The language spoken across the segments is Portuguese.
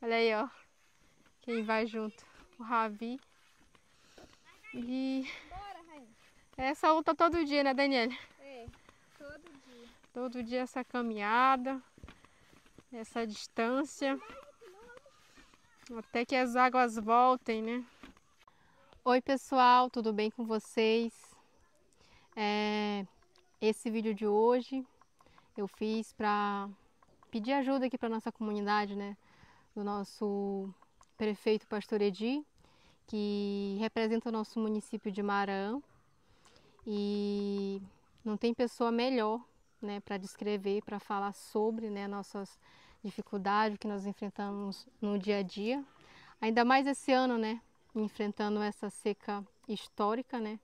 Olha aí, ó. Quem vai junto? O Ravi. E. Bora, Essa luta todo dia, né, Daniela? É, todo dia. Todo dia essa caminhada, essa distância. Até que as águas voltem, né? Oi, pessoal, tudo bem com vocês? É, esse vídeo de hoje eu fiz para pedir ajuda aqui para nossa comunidade, né? do nosso prefeito Pastor Edi, que representa o nosso município de Marã. E não tem pessoa melhor né, para descrever, para falar sobre né, nossas dificuldades que nós enfrentamos no dia a dia. Ainda mais esse ano, né, enfrentando essa seca histórica, né,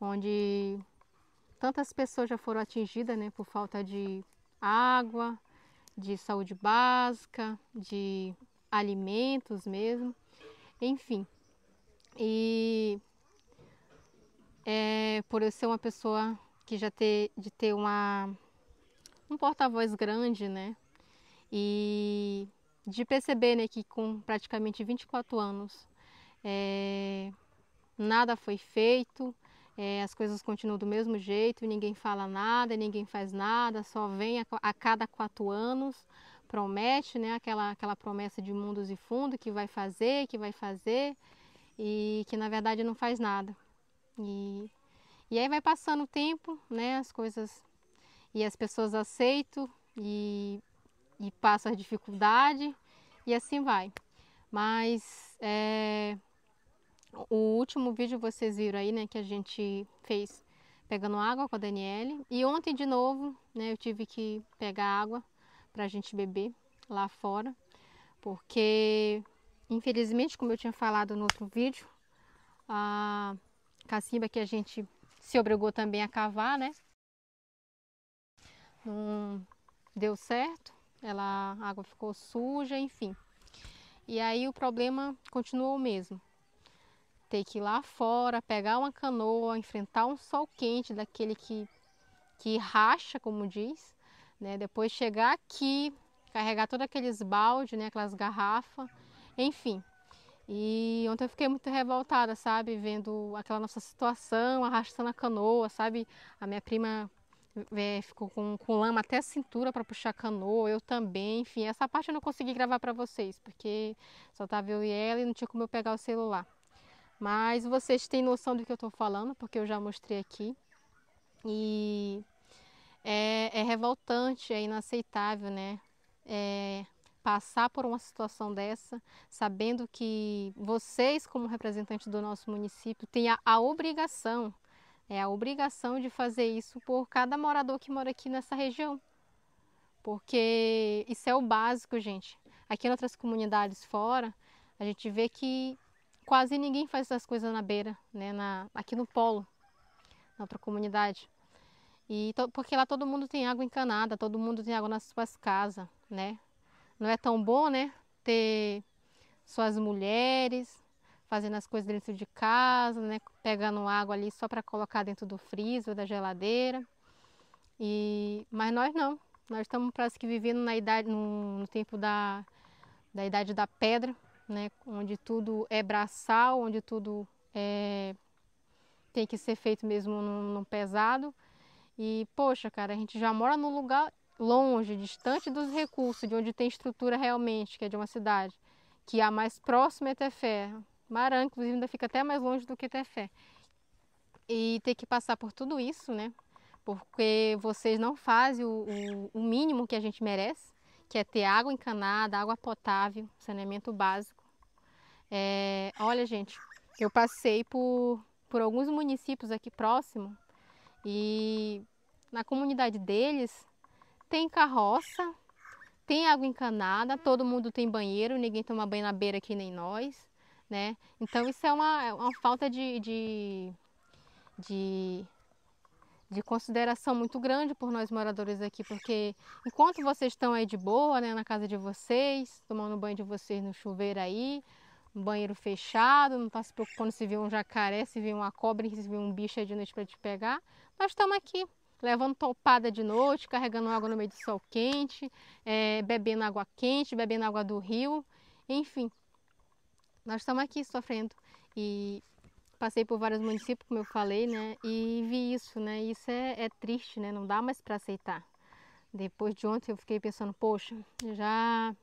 onde tantas pessoas já foram atingidas né, por falta de água, de saúde básica, de alimentos mesmo, enfim. E é, por eu ser uma pessoa que já ter de ter uma um porta-voz grande, né? E de perceber né, que com praticamente 24 anos é, nada foi feito, é, as coisas continuam do mesmo jeito, ninguém fala nada, ninguém faz nada, só vem a, a cada quatro anos promete, né? Aquela, aquela promessa de mundos e fundo que vai fazer, que vai fazer e que na verdade não faz nada. E, e aí vai passando o tempo, né? As coisas e as pessoas aceitam e, e passam a dificuldade e assim vai. Mas é, o último vídeo vocês viram aí, né? Que a gente fez pegando água com a Daniele. E ontem de novo, né? Eu tive que pegar água para a gente beber lá fora, porque infelizmente, como eu tinha falado no outro vídeo, a cacimba que a gente se obrigou também a cavar, né? Não deu certo, ela a água ficou suja, enfim. E aí o problema continuou o mesmo. Ter que ir lá fora, pegar uma canoa, enfrentar um sol quente daquele que, que racha, como diz, né? Depois chegar aqui, carregar todos aqueles baldes, né? Aquelas garrafas, enfim. E ontem eu fiquei muito revoltada, sabe? Vendo aquela nossa situação, arrastando a canoa, sabe? A minha prima é, ficou com, com lama até a cintura para puxar a canoa, eu também, enfim. Essa parte eu não consegui gravar para vocês, porque só tava eu e ela e não tinha como eu pegar o celular. Mas vocês têm noção do que eu estou falando, porque eu já mostrei aqui. E é, é revoltante, é inaceitável, né? É, passar por uma situação dessa, sabendo que vocês, como representantes do nosso município, têm a, a obrigação, é a obrigação de fazer isso por cada morador que mora aqui nessa região. Porque isso é o básico, gente. Aqui em outras comunidades fora, a gente vê que quase ninguém faz essas coisas na beira, né? Na, aqui no polo, na outra comunidade. E porque lá todo mundo tem água encanada, todo mundo tem água nas suas casas, né? Não é tão bom, né? Ter suas mulheres fazendo as coisas dentro de casa, né? Pegando água ali só para colocar dentro do freezer, da geladeira. E mas nós não. Nós estamos parece que vivendo na idade, no, no tempo da, da idade da pedra, né? Onde tudo é braçal, onde tudo é tem que ser feito mesmo no pesado e, poxa, cara, a gente já mora num lugar longe, distante dos recursos, de onde tem estrutura realmente, que é de uma cidade, que é a mais próxima é Tefé. Marã, inclusive, ainda fica até mais longe do que Tefé. E ter que passar por tudo isso, né? Porque vocês não fazem o, o, o mínimo que a gente merece, que é ter água encanada, água potável, saneamento básico. É, olha, gente, eu passei por, por alguns municípios aqui próximo e na comunidade deles tem carroça, tem água encanada, todo mundo tem banheiro, ninguém toma banho na beira aqui nem nós, né? Então isso é uma, é uma falta de, de, de, de consideração muito grande por nós moradores aqui, porque enquanto vocês estão aí de boa, né, na casa de vocês, tomando banho de vocês no chuveiro aí, um banheiro fechado, não está se preocupando se vê um jacaré, se vê uma cobra, se vê um bicho aí de noite para te pegar, nós estamos aqui levando topada de noite, carregando água no meio do sol quente, é, bebendo água quente, bebendo água do rio, enfim. Nós estamos aqui sofrendo e passei por vários municípios, como eu falei, né? E vi isso, né? Isso é, é triste, né? Não dá mais para aceitar. Depois de ontem eu fiquei pensando, poxa, já,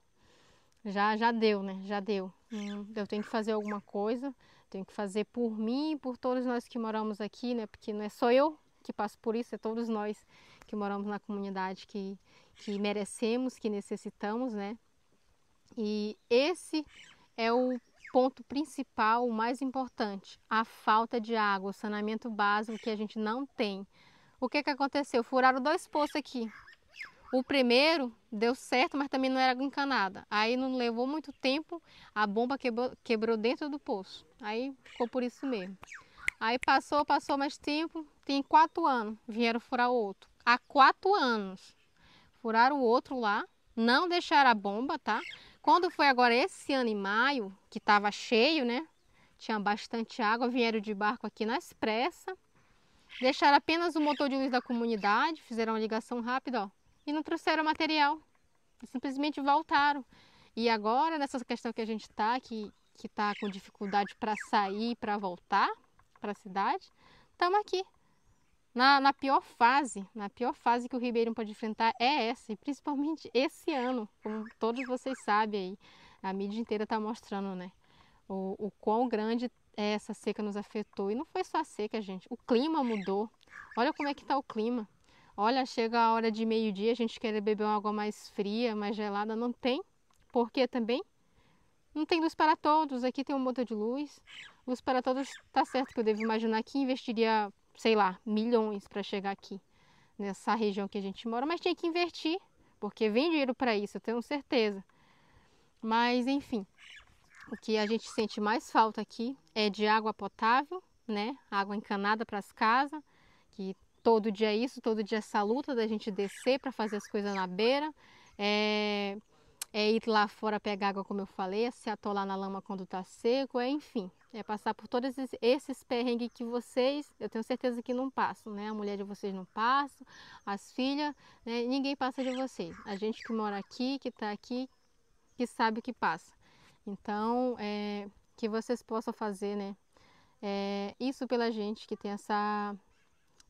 já, já deu, né? Já deu. Hum, eu tenho que fazer alguma coisa, tenho que fazer por mim e por todos nós que moramos aqui, né? Porque não é só eu que passa por isso, é todos nós que moramos na comunidade que, que merecemos, que necessitamos, né? E esse é o ponto principal, o mais importante, a falta de água, o saneamento básico que a gente não tem. O que, é que aconteceu? Furaram dois poços aqui. O primeiro deu certo, mas também não era água encanada. Aí não levou muito tempo, a bomba quebrou, quebrou dentro do poço. Aí ficou por isso mesmo. Aí passou, passou mais tempo, tem quatro anos, vieram furar o outro. Há quatro anos, furaram o outro lá, não deixaram a bomba, tá? Quando foi agora esse ano em maio, que estava cheio, né? Tinha bastante água, vieram de barco aqui na expressa deixaram apenas o motor de luz da comunidade, fizeram uma ligação rápida, ó, e não trouxeram material. Simplesmente voltaram. E agora, nessa questão que a gente está, que que está com dificuldade para sair, para voltar para a cidade, estamos aqui na, na, pior fase, na pior fase que o Ribeirão pode enfrentar é essa, e principalmente esse ano, como todos vocês sabem aí, a mídia inteira está mostrando, né? O, o quão grande é essa seca nos afetou. E não foi só a seca, gente. O clima mudou. Olha como é que está o clima. Olha, chega a hora de meio-dia, a gente quer é beber uma água mais fria, mais gelada. Não tem. Por quê também? Não tem luz para todos. Aqui tem um motor de luz. Luz para todos, tá certo que eu devo imaginar que investiria sei lá, milhões para chegar aqui, nessa região que a gente mora, mas tinha que invertir, porque vem dinheiro para isso, eu tenho certeza. Mas, enfim, o que a gente sente mais falta aqui é de água potável, né? Água encanada para as casas, que todo dia é isso, todo dia é essa luta da gente descer para fazer as coisas na beira. É, é ir lá fora pegar água, como eu falei, é se atolar na lama quando está seco, é, enfim, é passar por todos esses perrengues que vocês, eu tenho certeza que não passam, né? A mulher de vocês não passa, as filhas, né? ninguém passa de vocês. A gente que mora aqui, que está aqui, que sabe o que passa. Então, é, que vocês possam fazer, né? É, isso pela gente que tem essa,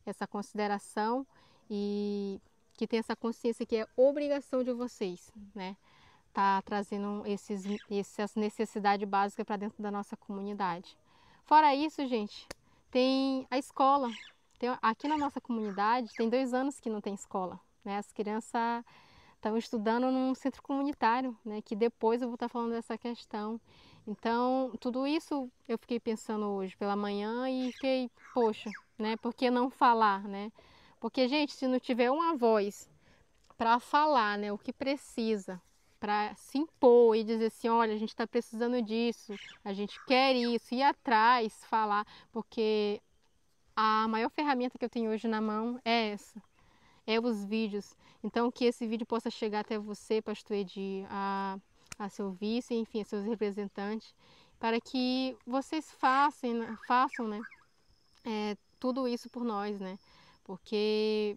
essa consideração e que tem essa consciência que é obrigação de vocês, né? está tá trazendo esses, essas necessidades básicas para dentro da nossa comunidade. Fora isso, gente, tem a escola. Tem, aqui na nossa comunidade tem dois anos que não tem escola. Né? As crianças estão estudando num centro comunitário, né? que depois eu vou estar tá falando dessa questão. Então, tudo isso eu fiquei pensando hoje pela manhã e fiquei, poxa, né? Por que não falar, né? Porque, gente, se não tiver uma voz para falar né, o que precisa, para se impor e dizer assim, olha, a gente está precisando disso, a gente quer isso, ir atrás, falar, porque a maior ferramenta que eu tenho hoje na mão é essa, é os vídeos. Então que esse vídeo possa chegar até você, pastor Edir, a, a seu vice, enfim, a seus representantes, para que vocês façam, façam né, é, tudo isso por nós, né? Porque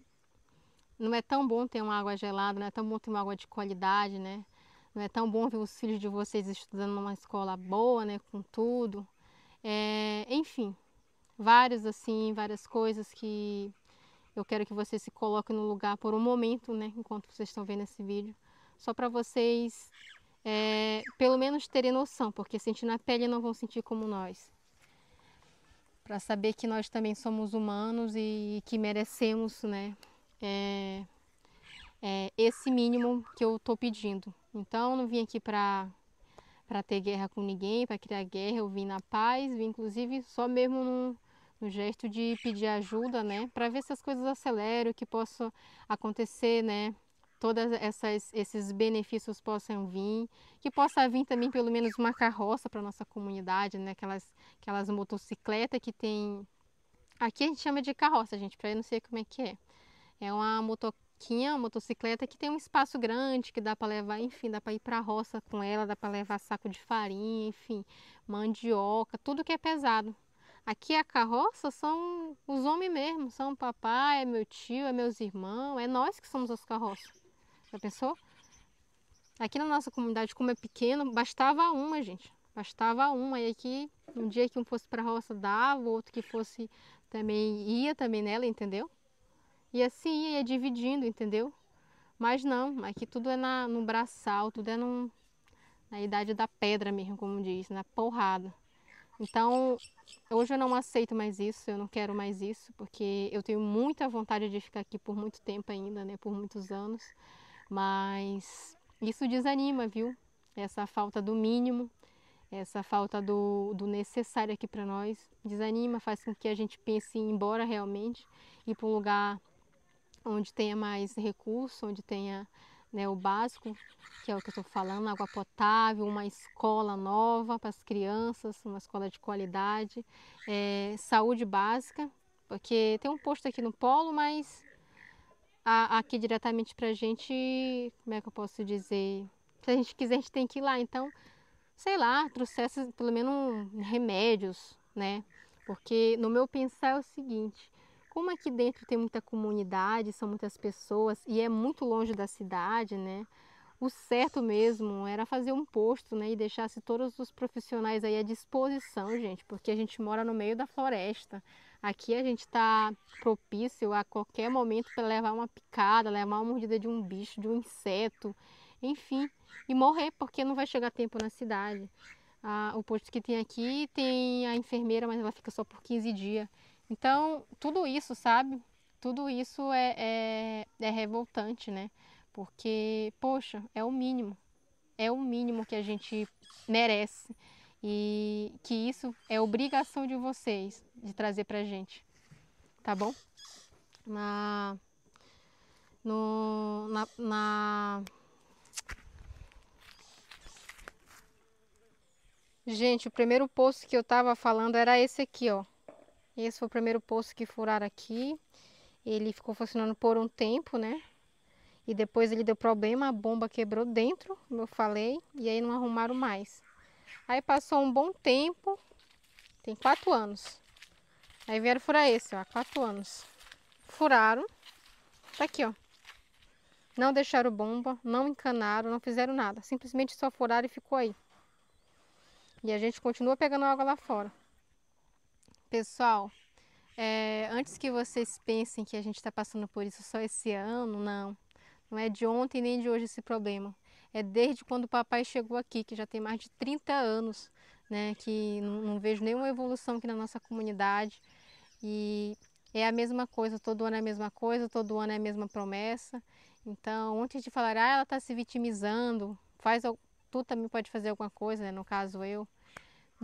não é tão bom ter uma água gelada, não é tão bom ter uma água de qualidade, né? Não é tão bom ver os filhos de vocês estudando numa escola boa, né, com tudo. É, enfim, várias assim, várias coisas que eu quero que vocês se coloquem no lugar por um momento, né, enquanto vocês estão vendo esse vídeo, só para vocês é, pelo menos terem noção, porque sentir na pele não vão sentir como nós. Para saber que nós também somos humanos e que merecemos, né, é, é esse mínimo que eu estou pedindo. Então, não vim aqui para para ter guerra com ninguém, para criar guerra, eu vim na paz, vim inclusive só mesmo no, no gesto de pedir ajuda, né, para ver se as coisas aceleram, que possa acontecer, né, todas essas esses benefícios possam vir, que possa vir também pelo menos uma carroça para nossa comunidade, né, aquelas aquelas motocicletas que tem aqui a gente chama de carroça, gente, para eu não sei como é que é. É uma moto, que é uma motocicleta que tem um espaço grande, que dá para levar, enfim, dá para ir para a roça com ela, dá para levar saco de farinha, enfim, mandioca, tudo que é pesado. Aqui é a carroça são os homens mesmo, são o papai, é meu tio, é meus irmãos, é nós que somos as carroças. Já pensou? Aqui na nossa comunidade, como é pequeno, bastava uma, gente. Bastava uma. E aqui, um dia que um fosse para a roça dava, o outro que fosse também ia também nela, entendeu? E assim ia é dividindo, entendeu? Mas não, aqui é tudo é na, no braçal, tudo é num, na idade da pedra mesmo, como diz, na porrada. Então, hoje eu não aceito mais isso, eu não quero mais isso, porque eu tenho muita vontade de ficar aqui por muito tempo ainda, né, por muitos anos. Mas isso desanima, viu? Essa falta do mínimo, essa falta do, do necessário aqui para nós, desanima, faz com que a gente pense em ir embora realmente, ir para um lugar onde tenha mais recurso, onde tenha né, o básico, que é o que eu estou falando, água potável, uma escola nova para as crianças, uma escola de qualidade, é, saúde básica, porque tem um posto aqui no polo, mas a, aqui diretamente para a gente, como é que eu posso dizer? Se a gente quiser, a gente tem que ir lá. Então, sei lá, trouxesse pelo menos um, remédios, né? Porque no meu pensar é o seguinte, como aqui dentro tem muita comunidade, são muitas pessoas e é muito longe da cidade, né? O certo mesmo era fazer um posto, né, e deixasse todos os profissionais aí à disposição, gente, porque a gente mora no meio da floresta. Aqui a gente está propício a qualquer momento para levar uma picada, levar uma mordida de um bicho, de um inseto, enfim, e morrer porque não vai chegar tempo na cidade. Ah, o posto que tem aqui tem a enfermeira, mas ela fica só por 15 dias. Então, tudo isso, sabe? Tudo isso é, é, é revoltante, né? Porque, poxa, é o mínimo. É o mínimo que a gente merece. E que isso é obrigação de vocês de trazer pra gente. Tá bom? Na. No, na, na... Gente, o primeiro post que eu tava falando era esse aqui, ó. Esse foi o primeiro poço que furaram aqui. Ele ficou funcionando por um tempo, né? E depois ele deu problema, a bomba quebrou dentro, como eu falei, e aí não arrumaram mais. Aí passou um bom tempo, tem quatro anos. Aí vieram furar esse, ó, quatro anos. Furaram, tá aqui, ó. Não deixaram bomba, não encanaram, não fizeram nada. Simplesmente só furaram e ficou aí. E a gente continua pegando água lá fora. Pessoal, é, antes que vocês pensem que a gente está passando por isso só esse ano, não. Não é de ontem nem de hoje esse problema. É desde quando o papai chegou aqui, que já tem mais de 30 anos, né? Que não, não vejo nenhuma evolução aqui na nossa comunidade. E é a mesma coisa, todo ano é a mesma coisa, todo ano é a mesma promessa. Então, antes de falar, ah, ela está se vitimizando, faz, tu também pode fazer alguma coisa, né? no caso eu,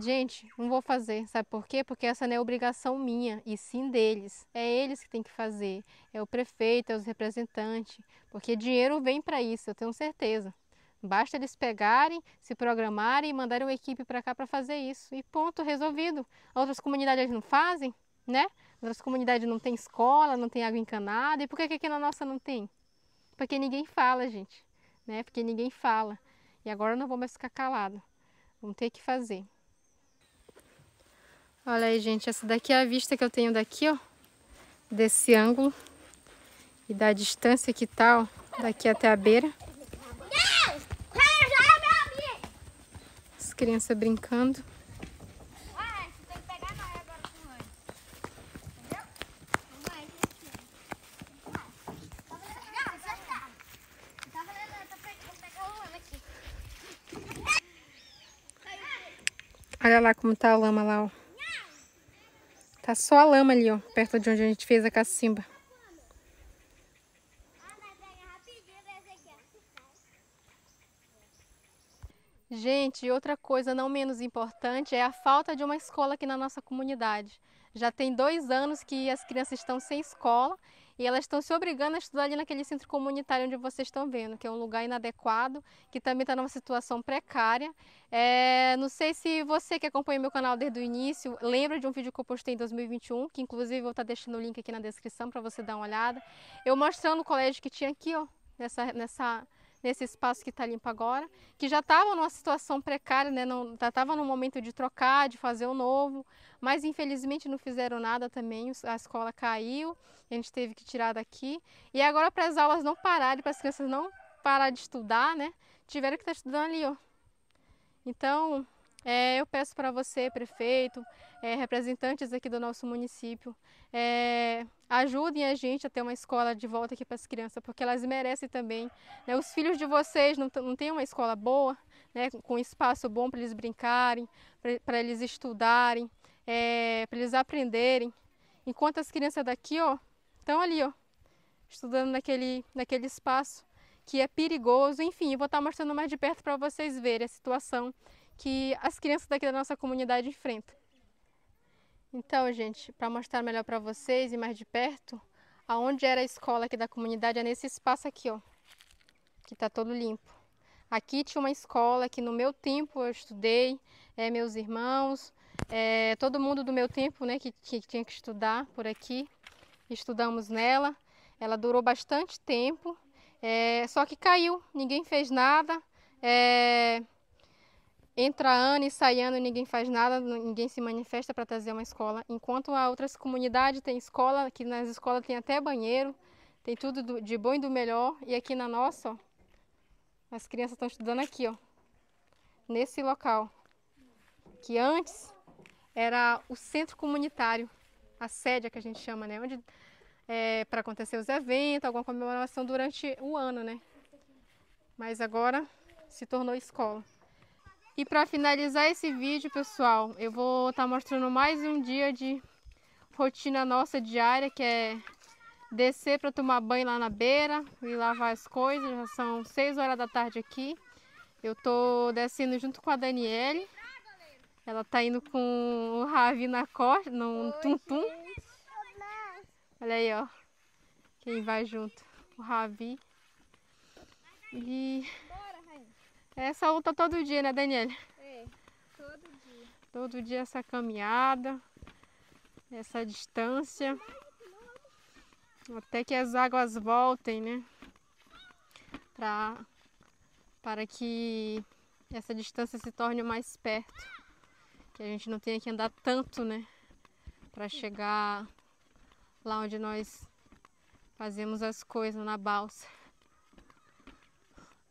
Gente, não vou fazer, sabe por quê? Porque essa não é obrigação minha, e sim deles. É eles que têm que fazer, é o prefeito, é os representantes, porque dinheiro vem para isso, eu tenho certeza. Basta eles pegarem, se programarem e mandarem uma equipe para cá para fazer isso. E ponto, resolvido. Outras comunidades não fazem, né? Outras comunidades não tem escola, não tem água encanada. E por que aqui na nossa não tem? Porque ninguém fala, gente. Né? Porque ninguém fala. E agora eu não vou mais ficar calado. Vamos ter que fazer. Olha aí, gente, essa daqui é a vista que eu tenho daqui, ó. Desse ângulo. E da distância que tá, ó, daqui até a beira. As crianças brincando. Olha lá como tá a lama lá, ó. Tá só a lama ali, ó, perto de onde a gente fez a cacimba. Gente, outra coisa não menos importante é a falta de uma escola aqui na nossa comunidade. Já tem dois anos que as crianças estão sem escola e elas estão se obrigando a estudar ali naquele centro comunitário onde vocês estão vendo, que é um lugar inadequado, que também está numa situação precária. É, não sei se você que acompanha meu canal desde o início lembra de um vídeo que eu postei em 2021, que inclusive eu vou tá estar deixando o link aqui na descrição para você dar uma olhada. Eu mostrando o colégio que tinha aqui, ó, nessa, nessa nesse espaço que está limpo agora, que já estavam numa situação precária, né? Não, já estavam no momento de trocar, de fazer o novo, mas infelizmente não fizeram nada também, a escola caiu, a gente teve que tirar daqui. E agora para as aulas não pararem, para as crianças não parar de estudar, né? Tiveram que estar tá estudando ali, ó. Então, é, eu peço para você, prefeito, é, representantes aqui do nosso município, é, ajudem a gente a ter uma escola de volta aqui para as crianças, porque elas merecem também. Né? Os filhos de vocês não, não têm uma escola boa, né? com espaço bom para eles brincarem, para eles estudarem, é, para eles aprenderem. Enquanto as crianças daqui estão ali, ó, estudando naquele, naquele espaço que é perigoso. Enfim, vou estar tá mostrando mais de perto para vocês verem a situação que as crianças daqui da nossa comunidade enfrentam. Então, gente, para mostrar melhor para vocês e mais de perto, aonde era a escola aqui da comunidade é nesse espaço aqui, ó, que está todo limpo. Aqui tinha uma escola que no meu tempo eu estudei, é, meus irmãos, é, todo mundo do meu tempo né, que, que tinha que estudar por aqui, estudamos nela. Ela durou bastante tempo, é, só que caiu, ninguém fez nada. É, entra ano e sai ano e ninguém faz nada, ninguém se manifesta para trazer uma escola. Enquanto a outras comunidades tem escola, aqui nas escolas tem até banheiro, tem tudo de bom e do melhor. E aqui na nossa, ó, as crianças estão estudando aqui, ó, nesse local, que antes era o centro comunitário, a sede é que a gente chama, né, onde é, para acontecer os eventos, alguma comemoração durante o ano, né. Mas agora se tornou escola. E para finalizar esse vídeo, pessoal, eu vou estar tá mostrando mais um dia de rotina nossa diária, que é descer para tomar banho lá na beira e lavar as coisas. Já são 6 horas da tarde aqui. Eu tô descendo junto com a Daniele. Ela tá indo com o Ravi na costa, no tum-tum. Olha aí, ó. Quem vai junto? O Ravi. E essa luta todo dia, né, Daniela? É, todo dia. Todo dia essa caminhada, essa distância. Até que as águas voltem, né? Pra, para que essa distância se torne mais perto. Que a gente não tenha que andar tanto, né? Para chegar lá onde nós fazemos as coisas na balsa.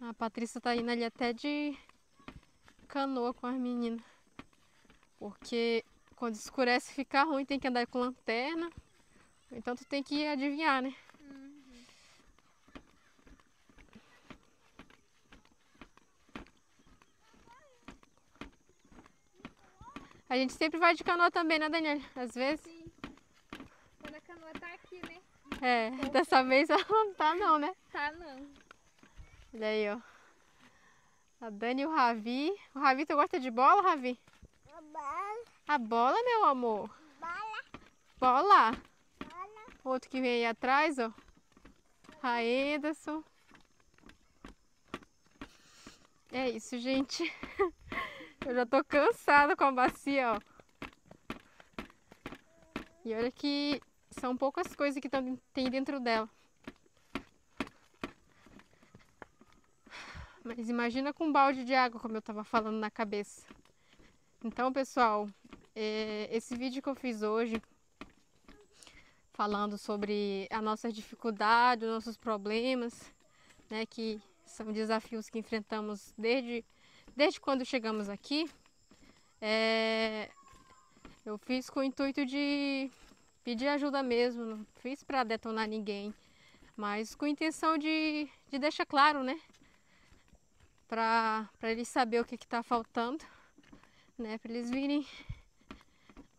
A Patrícia tá indo ali até de canoa com as meninas. Porque quando escurece fica ruim, tem que andar com lanterna. Então tu tem que adivinhar, né? A gente sempre vai de canoa também, né, Daniela? Às vezes. Sim. Quando a canoa tá aqui, né? É, então, dessa vez ela não tá não, né? Tá não. Olha aí, ó. A Dani e o Ravi. O Ravi, tu gosta de bola, Ravi? A bola. A bola, meu amor. Bola. Bola. bola. Outro que vem aí atrás, ó. Raederson. É isso, gente. Eu já tô cansada com a bacia, ó. E olha que são poucas coisas que tem dentro dela. Mas imagina com um balde de água, como eu estava falando na cabeça. Então, pessoal, é, esse vídeo que eu fiz hoje, falando sobre a nossa dificuldade, nossos problemas, né, que são desafios que enfrentamos desde, desde quando chegamos aqui, é, eu fiz com o intuito de pedir ajuda mesmo, não fiz para detonar ninguém, mas com intenção de, de deixar claro, né? para eles saber o que está faltando, né? Para eles virem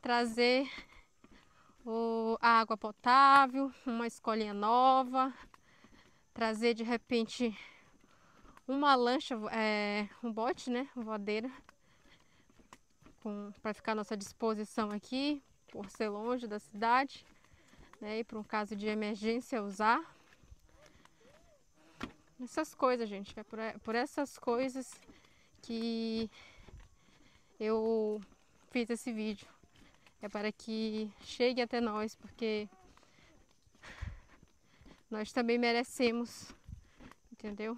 trazer o, a água potável, uma escolinha nova, trazer de repente uma lancha, é, um bote, né? Voadeira para ficar à nossa disposição aqui, por ser longe da cidade, né? E para um caso de emergência usar. Essas coisas, gente. É por, por essas coisas que eu fiz esse vídeo. É para que chegue até nós, porque nós também merecemos, entendeu?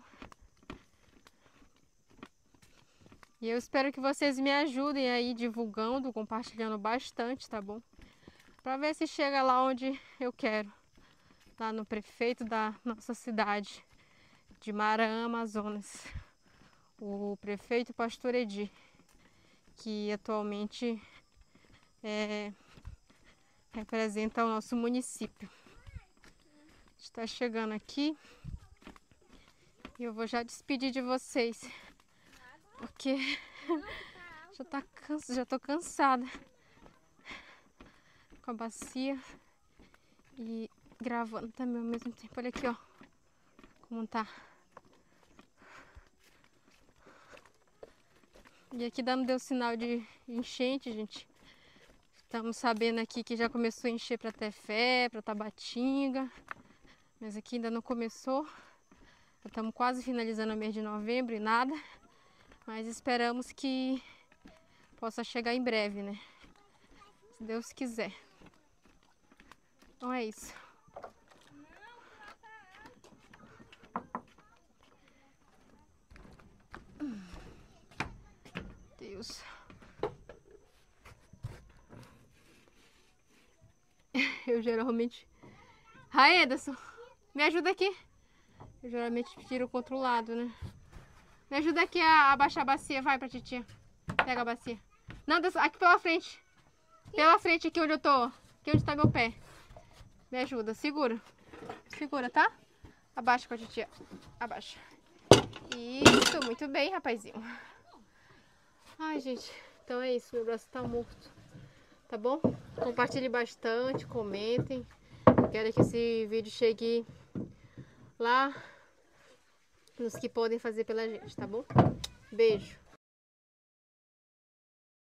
E eu espero que vocês me ajudem aí divulgando, compartilhando bastante, tá bom? Para ver se chega lá onde eu quero, lá no prefeito da nossa cidade de Marã, Amazonas, o prefeito Pastor Edi, que atualmente é, representa o nosso município. Está chegando aqui e eu vou já despedir de vocês, porque já tá já tô cansada com a bacia e gravando também ao mesmo tempo. Olha aqui, ó, como tá. E aqui deu sinal de enchente, gente. Estamos sabendo aqui que já começou a encher para Tefé, para Tabatinga, mas aqui ainda não começou. Estamos quase finalizando o mês de novembro e nada, mas esperamos que possa chegar em breve, né? Se Deus quiser. Então é isso. Deus. Eu geralmente... Ai, Ederson, me ajuda aqui. Eu geralmente tiro contra outro lado, né? Me ajuda aqui a abaixar a bacia. Vai pra titia. Pega a bacia. Não, aqui pela frente. Pela frente aqui onde eu tô. Aqui onde tá meu pé. Me ajuda. Segura. Segura, tá? Abaixa com a titia. Abaixa. Isso, muito bem, rapazinho. Ai, gente, então é isso. Meu braço tá morto. Tá bom? Compartilhe bastante, comentem. Quero que esse vídeo chegue lá nos que podem fazer pela gente, tá bom? Beijo.